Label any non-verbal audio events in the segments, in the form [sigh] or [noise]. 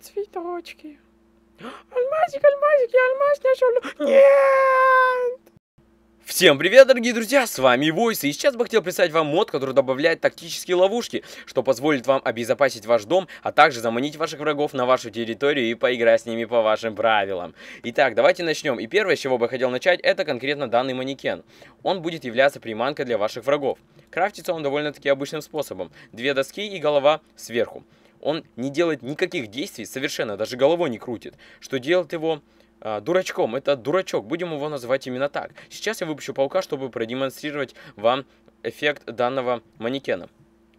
цветочки. Алмазик, алмазик, я алмаз нашел. Нет! Всем привет, дорогие друзья, с вами Войс, и сейчас бы хотел представить вам мод, который добавляет тактические ловушки, что позволит вам обезопасить ваш дом, а также заманить ваших врагов на вашу территорию и поиграть с ними по вашим правилам. Итак, давайте начнем. И первое, с чего бы хотел начать, это конкретно данный манекен. Он будет являться приманкой для ваших врагов. Крафтится он довольно-таки обычным способом. Две доски и голова сверху он не делает никаких действий, совершенно даже головой не крутит, что делает его а, дурачком. Это дурачок, будем его называть именно так. Сейчас я выпущу паука, чтобы продемонстрировать вам эффект данного манекена.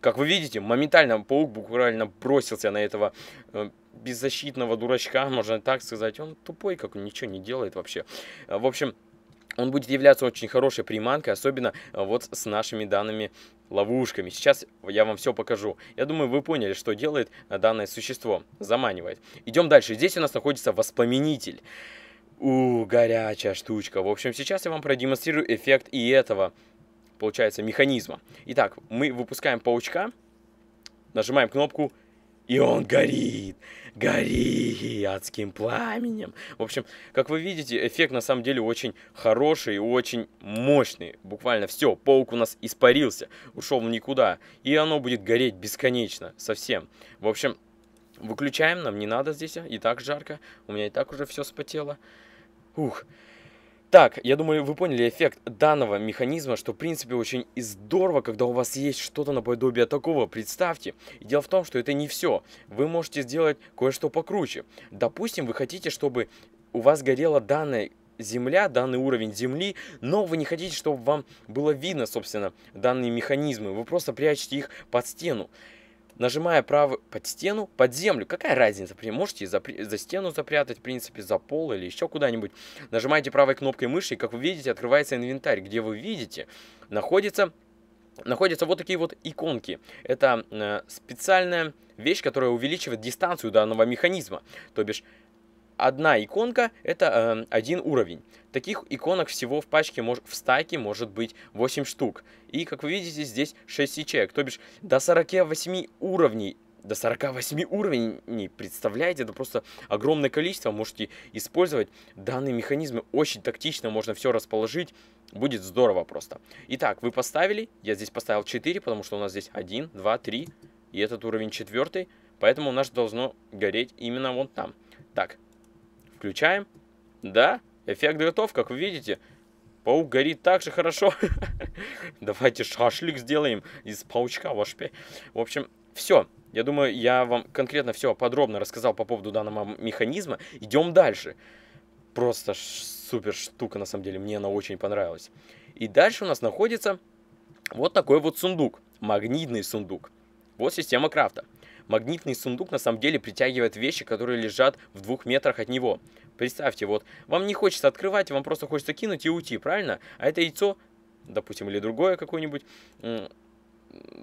Как вы видите, моментально паук буквально бросился на этого э, беззащитного дурачка, можно так сказать. Он тупой, как он ничего не делает вообще. А, в общем, он будет являться очень хорошей приманкой, особенно э, вот с нашими данными ловушками. Сейчас я вам все покажу. Я думаю, вы поняли, что делает э, данное существо. Заманивает. Идем дальше. Здесь у нас находится воспламенитель. У, горячая штучка. В общем, сейчас я вам продемонстрирую эффект и этого, получается, механизма. Итак, мы выпускаем паучка, нажимаем кнопку и он горит, горит адским пламенем. В общем, как вы видите, эффект на самом деле очень хороший и очень мощный. Буквально все, паук у нас испарился, ушел в никуда. И оно будет гореть бесконечно, совсем. В общем, выключаем, нам не надо здесь, и так жарко. У меня и так уже все спотело. Ух, так, я думаю, вы поняли эффект данного механизма, что в принципе очень здорово, когда у вас есть что-то наподобие такого, представьте. И дело в том, что это не все. Вы можете сделать кое-что покруче. Допустим, вы хотите, чтобы у вас горела данная земля, данный уровень земли, но вы не хотите, чтобы вам было видно, собственно, данные механизмы. Вы просто прячете их под стену нажимая правый под стену, под землю, какая разница, можете за, за стену запрятать, в принципе, за пол или еще куда-нибудь. Нажимаете правой кнопкой мыши, и, как вы видите, открывается инвентарь, где вы видите, находится находятся вот такие вот иконки. Это э, специальная вещь, которая увеличивает дистанцию данного механизма. То бишь, одна иконка — это э, один уровень. Таких иконок всего в пачке, мож, в стаке может быть 8 штук. И, как вы видите, здесь 6 ячеек, то бишь до 48 уровней до 48 уровней, представляете, это просто огромное количество, можете использовать данные механизмы, очень тактично можно все расположить, будет здорово просто. Итак, вы поставили, я здесь поставил 4, потому что у нас здесь 1, 2, 3, и этот уровень 4, поэтому у нас должно гореть именно вон там. Так, Включаем. Да, эффект готов, как вы видите. Паук горит так же хорошо. [laughs] Давайте шашлик сделаем из паучка ваш В общем, все. Я думаю, я вам конкретно все подробно рассказал по поводу данного механизма. Идем дальше. Просто супер штука, на самом деле. Мне она очень понравилась. И дальше у нас находится вот такой вот сундук. Магнитный сундук. Вот система крафта. Магнитный сундук на самом деле притягивает вещи, которые лежат в двух метрах от него. Представьте, вот, вам не хочется открывать, вам просто хочется кинуть и уйти, правильно? А это яйцо, допустим, или другое какое-нибудь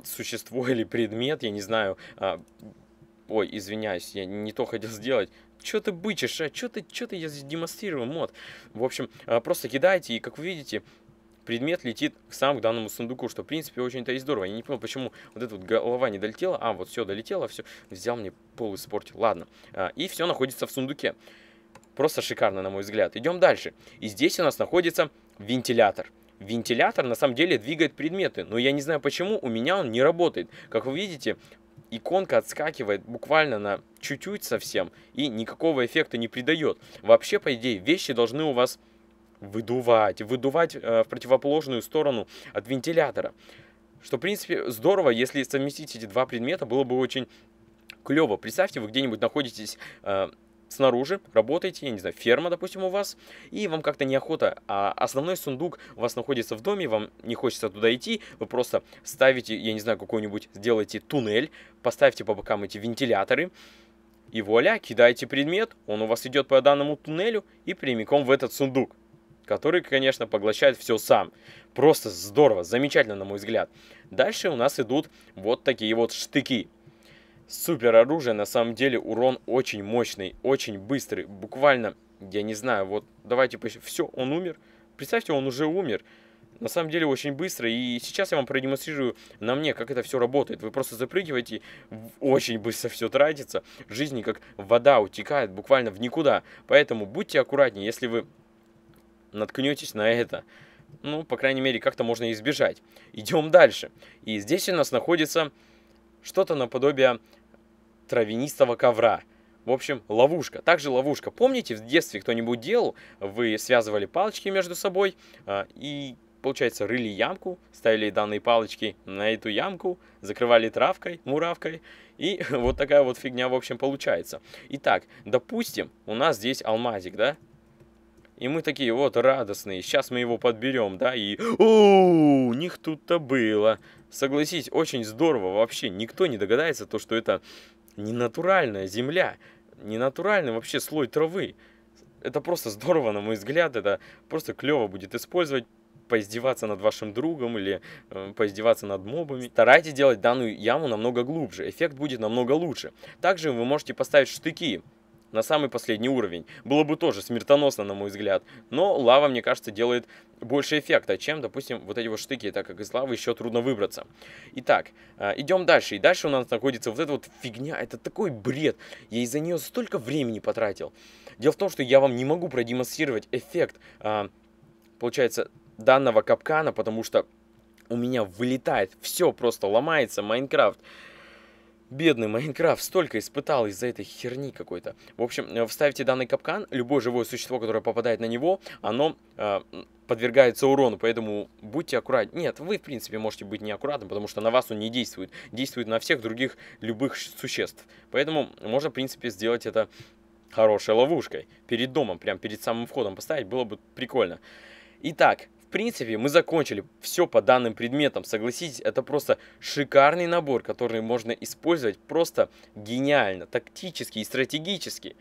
существо или предмет, я не знаю, а, ой, извиняюсь, я не то хотел сделать, Что ты бычишь, а? Что ты, че ты я здесь демонстрирую мод? В общем, а, просто кидайте, и как вы видите, предмет летит сам к данному сундуку, что, в принципе, очень-то и здорово. Я не понял, почему вот эта вот голова не долетела. А, вот все долетело, все, взял мне пол испортил. Ладно. А, и все находится в сундуке. Просто шикарно, на мой взгляд. Идем дальше. И здесь у нас находится вентилятор. Вентилятор на самом деле двигает предметы, но я не знаю почему, у меня он не работает. Как вы видите, иконка отскакивает буквально на чуть-чуть совсем и никакого эффекта не придает. Вообще, по идее, вещи должны у вас выдувать, выдувать э, в противоположную сторону от вентилятора. Что, в принципе, здорово, если совместить эти два предмета, было бы очень клево. Представьте, вы где-нибудь находитесь... Э, снаружи, работаете, я не знаю, ферма, допустим, у вас, и вам как-то неохота, а основной сундук у вас находится в доме, вам не хочется туда идти, вы просто ставите, я не знаю, какой-нибудь, сделайте туннель, поставьте по бокам эти вентиляторы, и вуаля, кидаете предмет, он у вас идет по данному туннелю и прямиком в этот сундук который, конечно, поглощает все сам. Просто здорово, замечательно, на мой взгляд. Дальше у нас идут вот такие вот штыки. Супер оружие, на самом деле урон очень мощный, очень быстрый, буквально, я не знаю, вот давайте, все, он умер, представьте, он уже умер, на самом деле очень быстро. И сейчас я вам продемонстрирую на мне, как это все работает. Вы просто запрыгиваете, очень быстро все тратится. Жизни как вода утекает буквально в никуда. Поэтому будьте аккуратнее, если вы наткнетесь на это. Ну, по крайней мере, как-то можно избежать. Идем дальше. И здесь у нас находится что-то наподобие травянистого ковра. В общем, ловушка. Также ловушка. Помните, в детстве кто-нибудь делал? Вы связывали палочки между собой а, и, получается, рыли ямку, ставили данные палочки на эту ямку, закрывали травкой, муравкой. И [laughs] вот такая вот фигня, в общем, получается. Итак, допустим, у нас здесь алмазик, да? И мы такие вот радостные, сейчас мы его подберем, да, и у них тут-то было. Согласись, очень здорово вообще, никто не догадается то, что это не натуральная земля, не натуральный вообще слой травы. Это просто здорово, на мой взгляд, это просто клево будет использовать поиздеваться над вашим другом или э, поиздеваться над мобами. Старайтесь делать данную яму намного глубже, эффект будет намного лучше. Также вы можете поставить штыки, на самый последний уровень. Было бы тоже смертоносно, на мой взгляд. Но лава, мне кажется, делает больше эффекта, чем, допустим, вот эти вот штыки, так как из лавы еще трудно выбраться. Итак, э, идем дальше. И дальше у нас находится вот эта вот фигня. Это такой бред. Я из-за нее столько времени потратил. Дело в том, что я вам не могу продемонстрировать эффект, э, получается, данного капкана, потому что у меня вылетает, все просто ломается, Майнкрафт. Бедный Майнкрафт столько испытал из-за этой херни какой-то. В общем, э, вставьте данный капкан, любое живое существо, которое попадает на него, оно э, подвергается урону, поэтому будьте аккуратны. Нет, вы, в принципе, можете быть неаккуратны, потому что на вас он не действует. Действует на всех других любых существ. Поэтому можно, в принципе, сделать это хорошей ловушкой. Перед домом, прям перед самым входом поставить, было бы прикольно. Итак, принципе, мы закончили все по данным предметам. Согласитесь, это просто шикарный набор, который можно использовать просто гениально, тактически и стратегически.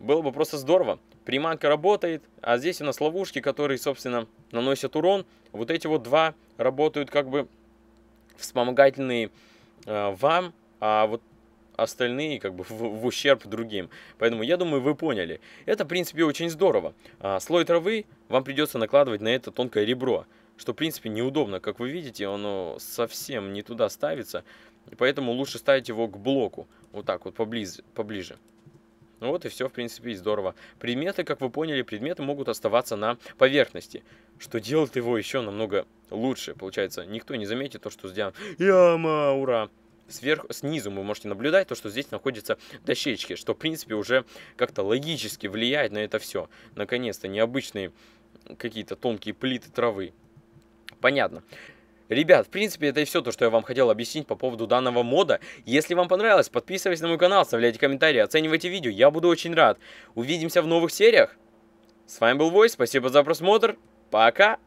Было бы просто здорово. Приманка работает, а здесь у нас ловушки, которые, собственно, наносят урон. Вот эти вот два работают как бы вспомогательные э, вам, а вот остальные как бы в, в ущерб другим. Поэтому я думаю, вы поняли. Это, в принципе, очень здорово. А слой травы вам придется накладывать на это тонкое ребро, что, в принципе, неудобно. Как вы видите, оно совсем не туда ставится, поэтому лучше ставить его к блоку, вот так вот поблиз, поближе. Ну вот и все, в принципе, здорово. Предметы, как вы поняли, предметы могут оставаться на поверхности, что делает его еще намного лучше. Получается, никто не заметит то, что сделан. Яма, ура! сверх, снизу вы можете наблюдать то, что здесь находятся дощечки, что, в принципе, уже как-то логически влияет на это все. Наконец-то, необычные какие-то тонкие плиты травы. Понятно. Ребят, в принципе, это и все то, что я вам хотел объяснить по поводу данного мода. Если вам понравилось, подписывайтесь на мой канал, оставляйте комментарии, оценивайте видео, я буду очень рад. Увидимся в новых сериях. С вами был Войс, спасибо за просмотр, пока!